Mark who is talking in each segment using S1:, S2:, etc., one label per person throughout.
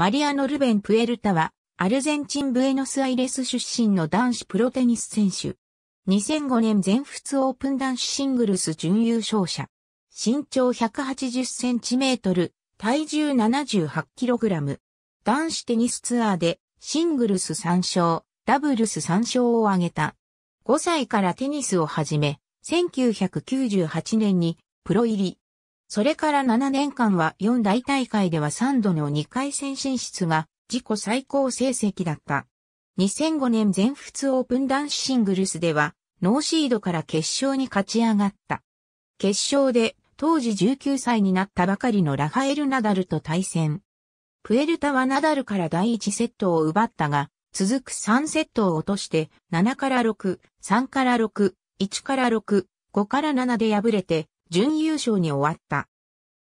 S1: マリアノルベン・プエルタは、アルゼンチン・ブエノスアイレス出身の男子プロテニス選手。2005年全仏オープン男子シングルス準優勝者。身長180センチメートル、体重78キログラム。男子テニスツアーでシングルス3勝、ダブルス3勝を挙げた。5歳からテニスを始め、1998年にプロ入り。それから7年間は4大大会では3度の2回戦進出が自己最高成績だった。2005年全仏オープン男子シングルスではノーシードから決勝に勝ち上がった。決勝で当時19歳になったばかりのラファエル・ナダルと対戦。プエルタはナダルから第1セットを奪ったが、続く3セットを落として7から6、3から6、1から6、5から7で敗れて準優勝に終わった。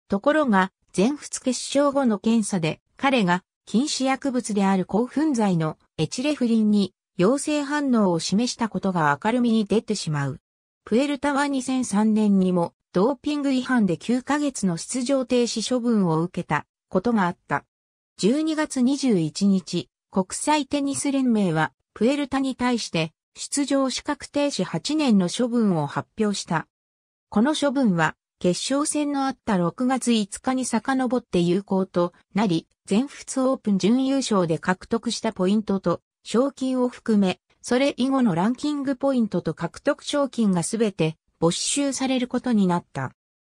S1: ところが、全仏決勝後の検査で、彼が禁止薬物である興奮剤のエチレフリンに陽性反応を示したことが明るみに出てしまう。プエルタは2003年にもドーピング違反で9ヶ月の出場停止処分を受けたことがあった。12月21日、国際テニス連盟はプエルタに対して出場資格停止8年の処分を発表した。この処分は、決勝戦のあった6月5日に遡って有効となり、全仏オープン準優勝で獲得したポイントと、賞金を含め、それ以後のランキングポイントと獲得賞金がすべて没収されることになった。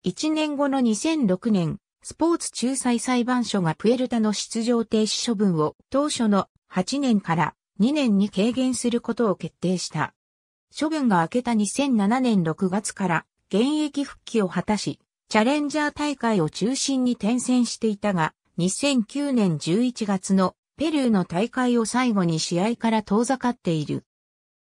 S1: 1年後の2006年、スポーツ仲裁裁判所がプエルタの出場停止処分を当初の8年から2年に軽減することを決定した。処分が明けた2007年6月から現役復帰を果たし、チャレンジャー大会を中心に転戦していたが、2009年11月のペルーの大会を最後に試合から遠ざかっている。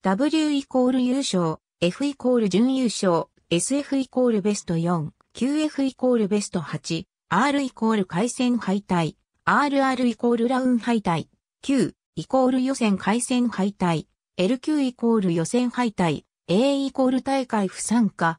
S1: W イコール優勝、F イコール準優勝、SF イコールベスト4、QF イコールベスト8、R イコール回戦敗退、RR イコールラウン敗退、Q イコール予選回戦敗退、LQ イコール予選敗退、A イコール大会不参加、